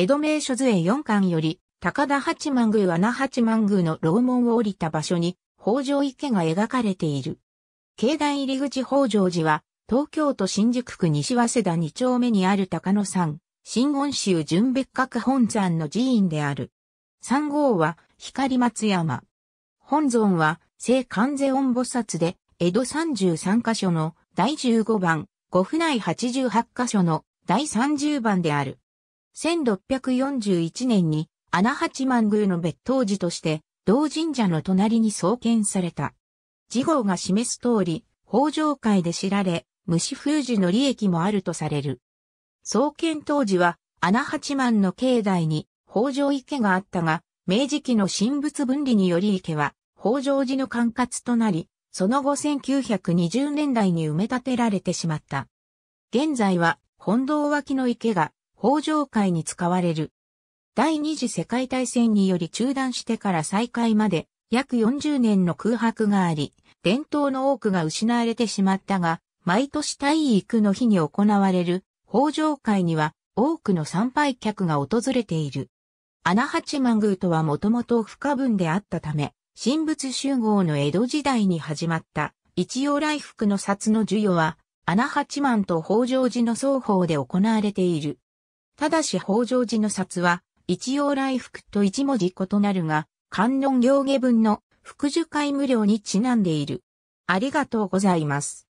江戸名所図へ4巻より、高田八幡宮穴八幡宮の楼門を降りた場所に、北条池が描かれている。境内入口北条寺は、東京都新宿区西早稲田2丁目にある高野山、新言宗純別格本山の寺院である。三号は、光松山。本尊は、聖観世音菩薩で、江戸33箇所の第15番、五府内88箇所の第30番である。1641年に穴八幡宮の別当寺として同神社の隣に創建された。事号が示す通り、北条会で知られ、虫封じの利益もあるとされる。創建当時は、穴八幡の境内に北条池があったが、明治期の神仏分離により池は北条寺の管轄となり、その後1920年代に埋め立てられてしまった。現在は本堂脇の池が北条会に使われる。第二次世界大戦により中断してから再開まで約40年の空白があり、伝統の多くが失われてしまったが、毎年体育の日に行われる北条会には多くの参拝客が訪れている。穴八幡宮とはもともと不可分であったため、神仏集合の江戸時代に始まった一応来福の札の授与は、穴八幡と北条寺の双方で行われている。ただし北条寺の札は、一応来福と一文字異なるが、観音行下文の福寿会無料にちなんでいる。ありがとうございます。